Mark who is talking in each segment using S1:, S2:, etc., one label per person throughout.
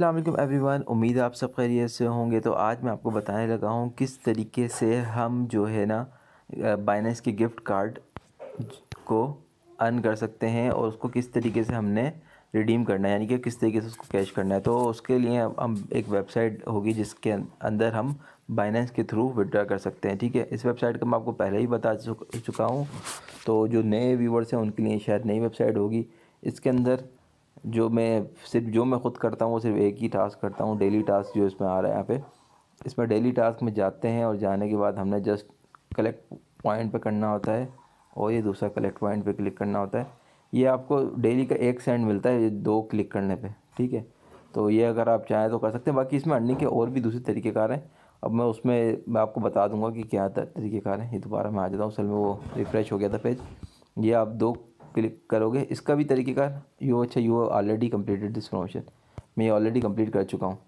S1: अल्लाम एवरीवन उम्मीद आप सब खैरियत से होंगे तो आज मैं आपको बताने लगा हूँ किस तरीके से हम जो है ना बाइनेंस के गिफ्ट कार्ड को अर्न कर सकते हैं और उसको किस तरीके से हमने रिडीम करना है यानी कि किस तरीके से उसको कैश करना है तो उसके लिए हम एक वेबसाइट होगी जिसके अंदर हम बाइनेंस के थ्रू विड्रा कर सकते हैं ठीक है इस वेबसाइट का मैं आपको पहले ही बता चुका हूँ तो जो नए व्यूवर्स हैं उनके लिए शायद नई वेबसाइट होगी इसके अंदर जो मैं सिर्फ जो मैं ख़ुद करता हूँ वो सिर्फ एक ही टास्क करता हूँ डेली टास्क जो इसमें आ रहा है यहाँ पे इसमें डेली टास्क में जाते हैं और जाने के बाद हमने जस्ट कलेक्ट पॉइंट पे करना होता है और ये दूसरा कलेक्ट पॉइंट पे क्लिक करना होता है ये आपको डेली का एक सेंड मिलता है दो क्लिक करने पर ठीक है तो ये अगर आप चाहें तो कर सकते हैं बाकी इसमें अर्निंग के और भी दूसरे तरीक़ेकार हैं अब मैं उसमें मैं आपको बता दूँगा कि क्या तरीक़ेकार हैं ये दोबारा मैं आ जाता हूँ असल में वो रिफ़्रेश हो गया था पेज ये आप दो क्लिक करोगे इसका भी तरीक़ेकार यू अच्छा you already completed this promotion मैं ये ऑलरेडी कम्प्लीट कर चुका हूँ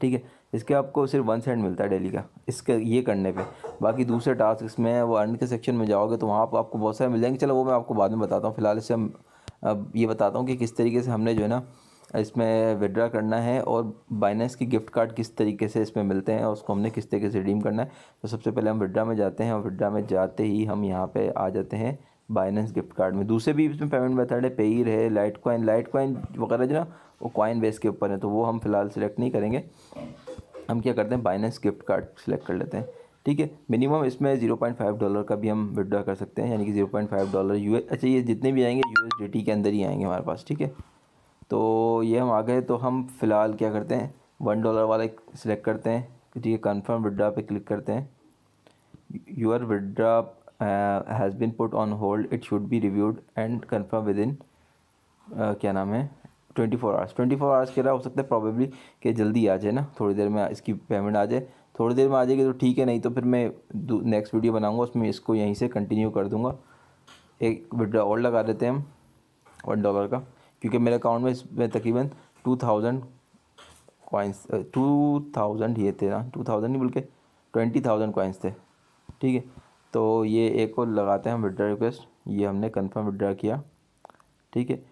S1: ठीक है इसके आपको सिर्फ वन सेंट मिलता है डेली का इसके ये करने पे बाकी दूसरे टास्क इसमें वो अर्न के सेक्शन में जाओगे तो वहाँ पर आपको बहुत सारे मिल जाएंगे चलो वो मैं आपको बाद में बताता हूँ फ़िलहाल इससे हम अब ये बताता हूँ कि किस तरीके से हमने जो है ना इसमें विड्रा करना है और बाइनेंस की गिफ्ट कार्ड किस तरीके से इसमें मिलते हैं और उसको हमने किस तरीके से रिडीम करना है तो सबसे पहले हम विड्रा में जाते हैं और विड्रा में जाते ही हम यहाँ पर आ जाते हैं बाइनेंस गिफ्ट कार्ड में दूसरे भी इसमें पेमेंट मेथड है पेयर है लाइट कॉइन लाइट कॉइन वगैरह जो ना वो कॉइन बेस के ऊपर है तो वो हम फिलहाल सेलेक्ट नहीं करेंगे हम क्या करते हैं बाइनेंस गिफ्ट कार्ड सेलेक्ट कर लेते हैं ठीक है मिनिमम इसमें जीरो पॉइंट फाइव डॉलर का भी हम विड्रा कर सकते हैं यानी कि zero point five dollar you अच्छा ये जितने भी आएंगे यू एस के अंदर ही आएंगे हमारे पास ठीक है तो ये हम आ गए तो हम फ़िलहाल क्या करते हैं वन डॉलर वाला सिलेक्ट करते हैं ठीक है कन्फर्म विड्रा पे क्लिक करते हैं your withdraw has been put on hold it should be reviewed and confirm within क्या नाम है twenty four hours twenty four hours के अलावा हो सकता है प्रॉबेबली कि जल्दी आ जाए ना थोड़ी देर में इसकी पेमेंट आ जाए थोड़ी देर में आ जाएगी तो ठीक है नहीं तो फिर मैं नेक्स्ट वीडियो बनाऊँगा उसमें इसको यहीं से कंटिन्यू कर दूँगा एक विड्रा और लगा देते हैं हम वन डॉलर का क्योंकि मेरे अकाउंट में इसमें तकरीबन two thousand coins two thousand ये थे ना टू थाउजेंड नहीं बोल के ट्वेंटी थाउजेंड कॉइन्स थे ठीक है तो ये एक और लगाते हैं हम विड्रा रिक्वेस्ट ये हमने कंफर्म विड्रा किया ठीक है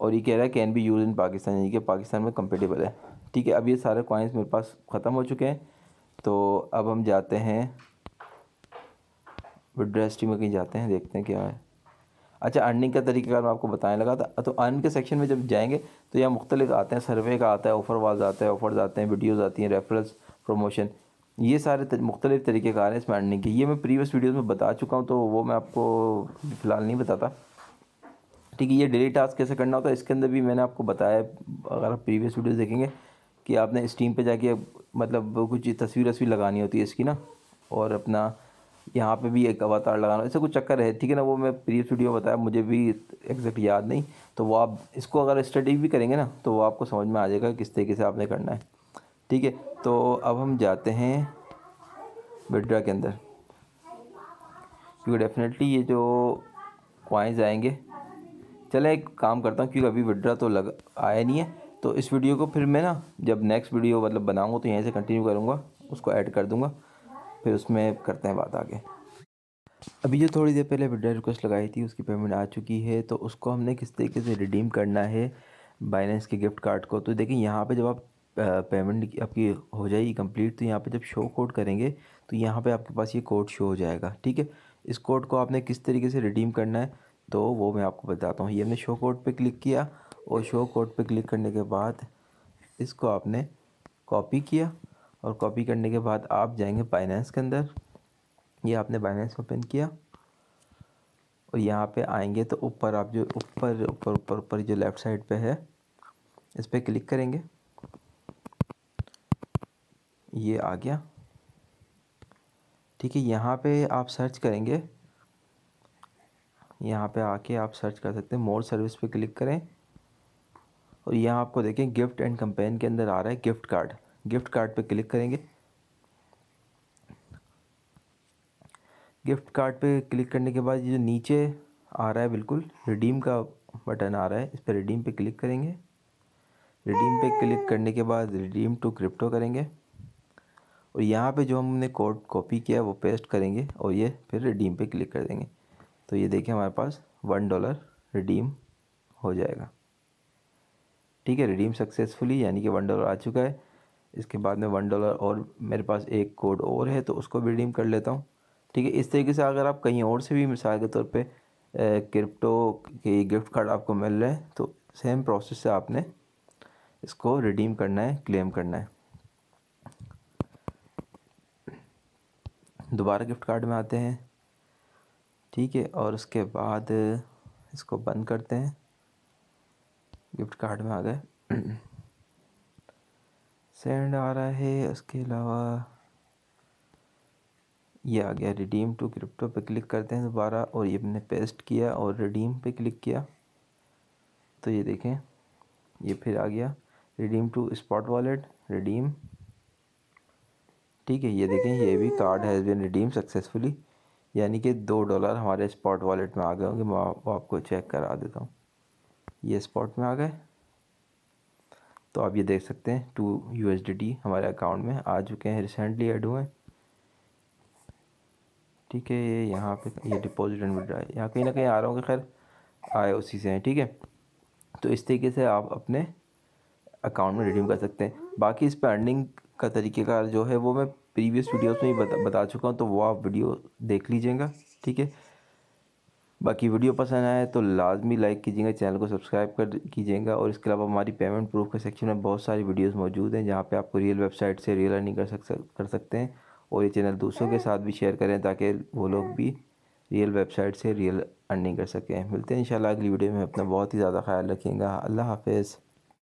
S1: और ये कह रहा है can be use in Pakistan यानी कि पाकिस्तान में कंपेटेबल है ठीक है अब ये सारे कॉइन्स मेरे पास ख़त्म हो चुके हैं तो अब हम जाते हैं विड्रा हिस्ट्री में कहीं जाते हैं देखते हैं क्या है अच्छा अर्निंग का तरीका मैं आपको बताने लगा था तो अर्न के सेक्शन में जब जाएंगे तो यहाँ मुख्तलिफ आते हैं सर्वे का आता है ऑफ़र वाज आता है ऑफर्स आते हैं वीडियोज़ आती हैं रेफरल्स प्रमोशन ये सारे मुख्तलिफ तरीक़ेकार हैं इसमें अंडने के ये मैं प्रीवियस वीडियोज़ में बता चुका हूँ तो वो मैं आपको फ़िलहाल नहीं बताता ठीक है ये डेली टास्क कैसे करना होता है इसके अंदर भी मैंने आपको बताया अगर आप प्रीवियस वीडियोस देखेंगे कि आपने स्टीम पे जाके मतलब कुछ तस्वीर वस्वीर लगानी होती है इसकी ना और अपना यहाँ पे भी एक अवतार लगाना ऐसा कुछ चक्कर है ठीक है ना वो मैं प्रीवियस वीडियो बताया मुझे भी एग्जैक्ट याद नहीं तो वो आप इसको अगर स्टडी भी करेंगे ना तो वो आपको समझ में आ जाएगा किस तरीके से आपने करना है ठीक है तो अब हम जाते हैं विड्रा के अंदर क्योंकि डेफिनेटली ये जो क्वाइंस आएंगे चले एक काम करता हूँ क्योंकि अभी विड्रा तो लग आया नहीं है तो इस वीडियो को फिर मैं ना जब नेक्स्ट वीडियो मतलब बनाऊँगा तो यहीं से कंटिन्यू करूँगा उसको ऐड कर दूँगा फिर उसमें करते हैं बात आगे अभी जो थोड़ी देर पहले विड्रा रिक्वेस्ट लगाई थी उसकी पेमेंट आ चुकी है तो उसको हमने किस तरीके से रिडीम करना है बाइनेंस के गिफ्ट कार्ड को तो देखिए यहाँ पे जब आप पेमेंट आपकी हो जाएगी कंप्लीट तो यहाँ पे जब शो कोड करेंगे तो यहाँ पे आपके पास ये कोड शो हो जाएगा ठीक है इस कोड को आपने किस तरीके से रिडीम करना है तो वो मैं आपको बताता हूँ ये हमने शो कोड पे क्लिक किया और शो कोड पे क्लिक करने के बाद इसको आपने कॉपी किया और कॉपी करने के बाद आप जाएंगे बाइनेंस के अंदर ये आपने बाइनेंस ओपन किया और यहाँ पे आएंगे तो ऊपर आप जो ऊपर ऊपर ऊपर ऊपर जो लेफ़्ट साइड पे है इस पर क्लिक करेंगे ये आ गया ठीक है यहाँ पे आप सर्च करेंगे यहाँ पे आके आप सर्च कर सकते हैं मोर सर्विस पे क्लिक करें और यहाँ आपको देखें गिफ्ट एंड कंपेन के अंदर आ रहा है गिफ्ट कार्ड गिफ्ट कार्ड पे क्लिक करेंगे गिफ्ट कार्ड पे क्लिक करने के बाद ये जो नीचे आ रहा है बिल्कुल रिडीम का बटन आ रहा है इस पर रिडीम पे क्लिक करेंगे रिडीम पे क्लिक करने के बाद रिडीम टू क्रिप्टो करेंगे और यहाँ पे जो हमने कोड कॉपी किया वो पेस्ट करेंगे और ये फिर रिडीम पे क्लिक कर देंगे तो ये देखिए हमारे पास वन डॉलर रिडीम हो जाएगा ठीक है रिडीम सक्सेसफुली यानी कि वन डॉलर आ चुका है इसके बाद में वन डॉलर और मेरे पास एक कोड और है तो उसको भी रिडीम कर लेता हूँ ठीक है इस तरीके से अगर आप कहीं और से भी मिसाल के तौर पर क्रिप्टो के गिफ्ट कार्ड आपको मिल रहे हैं तो सेम प्रोसेस से आपने इसको रिडीम करना है क्लेम करना है दोबारा गिफ्ट कार्ड में आते हैं ठीक है और उसके बाद इसको बंद करते हैं गिफ्ट कार्ड में आ गए सेंड आ रहा है उसके अलावा ये आ गया रिडीम टू क्रिप्टो पे क्लिक करते हैं दोबारा और ये हमने पेस्ट किया और रिडीम पे क्लिक किया तो ये देखें ये फिर आ गया redeem to spot wallet redeem ठीक है ये देखें ये भी card has been redeem successfully यानी कि दो डॉलर हमारे स्पॉट वॉलेट में आ गए होंगे मैं आपको चेक करा देता हूँ ये स्पॉट में आ गए तो आप ये देख सकते हैं टू यू हमारे अकाउंट में आ चुके हैं रिसेंटली एड हुए ठीक है ये यहाँ पे ये डिपॉजिट एंड विड्रा यहाँ कहीं ना कहीं आ रहा होंगे खैर आए उसी से हैं ठीक है तो इस तरीके से आप अपने अकाउंट में रिडीम कर सकते हैं बाकी इस पर अर्निंग का तरीक़ेकार जो है वो मैं प्रीवियस वीडियोस में ही बता, बता चुका हूँ तो वो आप वीडियो देख लीजिएगा ठीक है बाकी वीडियो पसंद आए तो लाजमी लाइक कीजिएगा चैनल को सब्सक्राइब कर कीजिएगा और इसके अलावा हमारी पेमेंट प्रूफ के सेक्शन में बहुत सारी वीडियोस मौजूद हैं जहाँ पे आपको रियल वेबसाइट से रियल अर्निंग कर सक कर सकते हैं और ये चैनल दूसरों के साथ भी शेयर करें ताकि वो लोग भी रियल वेबसाइट से रियल अर्निंग कर सकें मिलते हैं इंशाल्लाह अगली वीडियो में अपना बहुत ही ज़्यादा ख्याल रखिएगा अल्लाह हाफिज़